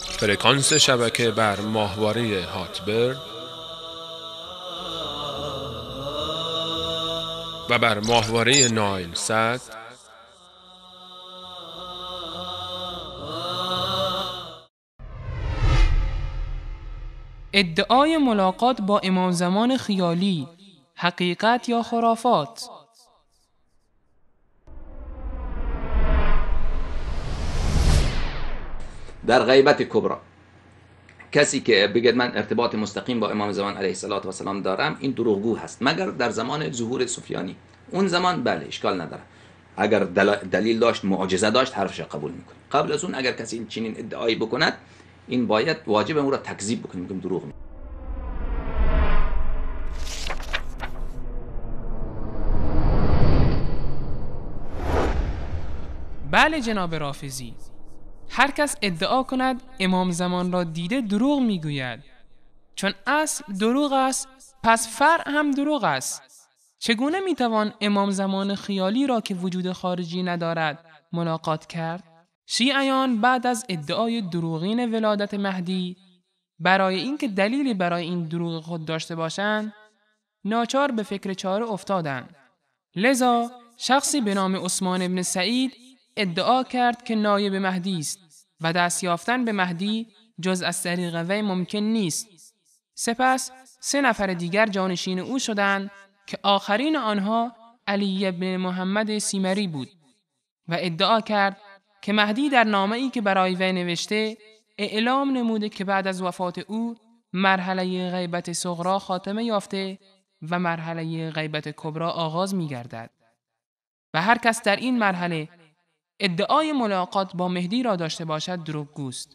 فرکانس شبکه بر ماهواره هاتبر و بر ماهواره نایل سد ادعای ملاقات با امام زمان خیالی حقیقت یا خرافات در غیبت کبرا کسی که بگه من ارتباط مستقیم با امام زمان علیه و سلام دارم این دروغگو هست مگر در زمان ظهور سفیانی اون زمان بله اشکال نداره اگر دلیل داشت معجزه داشت حرفش قبول میکنه قبل از اون اگر کسی این چنین ادعایی بکند این باید واجب او را تکذیب بکنیم که دروغ می بله جناب رافزی هر کس ادعا کند امام زمان را دیده دروغ میگوید چون اصل دروغ است پس فرع هم دروغ است چگونه میتوان امام زمان خیالی را که وجود خارجی ندارد ملاقات کرد شیعیان بعد از ادعای دروغین ولادت مهدی برای اینکه دلیلی برای این دروغ خود داشته باشند ناچار به فکر چاره افتادند لذا شخصی به نام عثمان ابن سعید ادعا کرد که نایب مهدی است و دست یافتن به مهدی جز از طریق وی ممکن نیست سپس سه نفر دیگر جانشین او شدند که آخرین آنها علی ابن محمد سیمری بود و ادعا کرد که مهدی در نامه ای که برای وی نوشته اعلام نموده که بعد از وفات او مرحله غیبت صغرا خاتمه یافته و مرحله غیبت کبرا آغاز می گردد. و هر کس در این مرحله ادعای ملاقات با مهدی را داشته باشد گوست.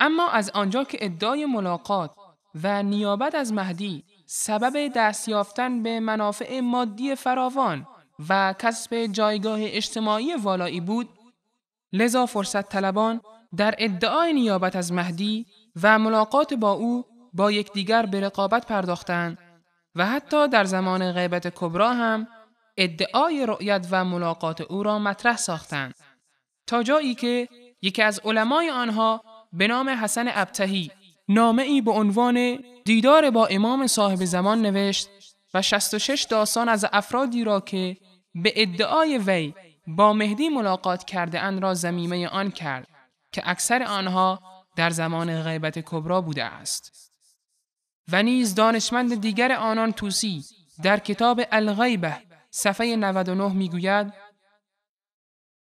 اما از آنجا که ادعای ملاقات و نیابت از مهدی سبب دست یافتن به منافع مادی فراوان و کسب جایگاه اجتماعی والایی بود لذا فرصت طلبان در ادعای نیابت از مهدی و ملاقات با او با یکدیگر به رقابت پرداختند و حتی در زمان غیبت کبرا هم ادعای رؤیت و ملاقات او را مطرح ساختند تا جایی که یکی از علمای آنها به نام حسن ابتهی نامه ای به عنوان دیدار با امام صاحب زمان نوشت و 66 داستان از افرادی را که به ادعای وی با مهدی ملاقات کرده ان را زمیمه آن کرد که اکثر آنها در زمان غیبت کبرا بوده است. و نیز دانشمند دیگر آنان توسی در کتاب الغیبه صفحه 99 میگوید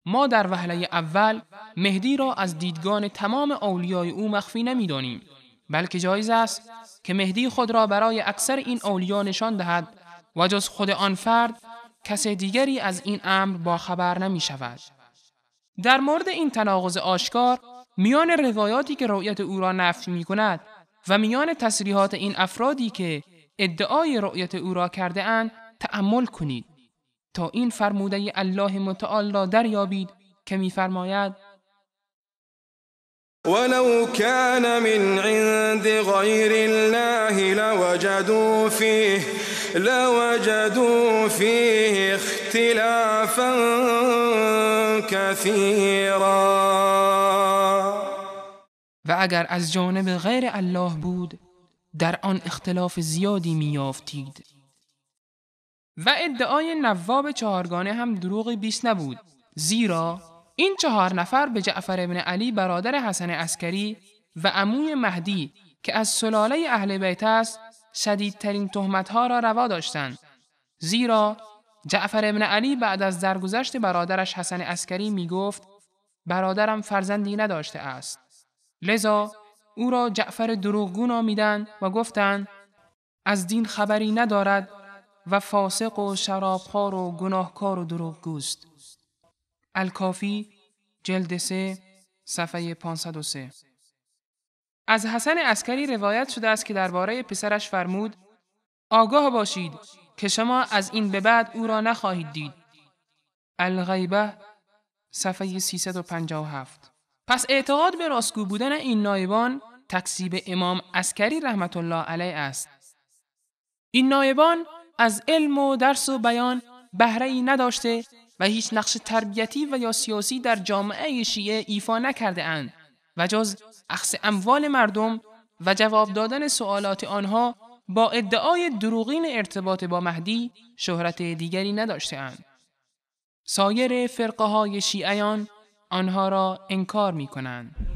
ما در وهله اول مهدی را از دیدگان تمام اولیای او مخفی نمیدانیم بلکه جایز است که مهدی خود را برای اکثر این اولیا نشان دهد و جز خود آن فرد کس دیگری از این امر خبر نمی شود. در مورد این تناقض آشکار میان روایاتی که رؤیت او را نفی می کند و میان تصریحات این افرادی که ادعای رؤیت او را کرده اند تأمل کنید تا این فرموده الله متعال را دریابید که میفرماید ولو کان من عند غیر الله لوجدوا فیه لوجدوا فیه اختلافا و اگر از جانب غیر الله بود در آن اختلاف زیادی میافتید و ادعای نواب چهارگانه هم دروغی بیش نبود زیرا این چهار نفر به جعفر ابن علی برادر حسن اسکری و عموی مهدی که از سلاله اهل بیت است شدیدترین تهمتها را روا داشتند زیرا جعفر ابن علی بعد از درگذشت برادرش حسن اسکری می گفت برادرم فرزندی نداشته است. لذا او را جعفر دروغگو نامیدند و گفتند از دین خبری ندارد و فاسق و شرابخوار و گناهکار و دروغگوست. الکافی جلد سه صفحه 503 از حسن اسکری روایت شده است که درباره پسرش فرمود آگاه باشید که شما از این به بعد او را نخواهید دید. الغیبه صفحه 357 پس اعتقاد به راستگو بودن این نایبان تکسیب امام اسکری رحمت الله علیه است. این نایبان از علم و درس و بیان بهره ای نداشته و هیچ نقش تربیتی و یا سیاسی در جامعه شیعه ایفا نکرده اند و جز اخص اموال مردم و جواب دادن سوالات آنها با ادعای دروغین ارتباط با مهدی شهرت دیگری نداشتهاند. سایر فرقه های شیعیان آنها را انکار می کنند.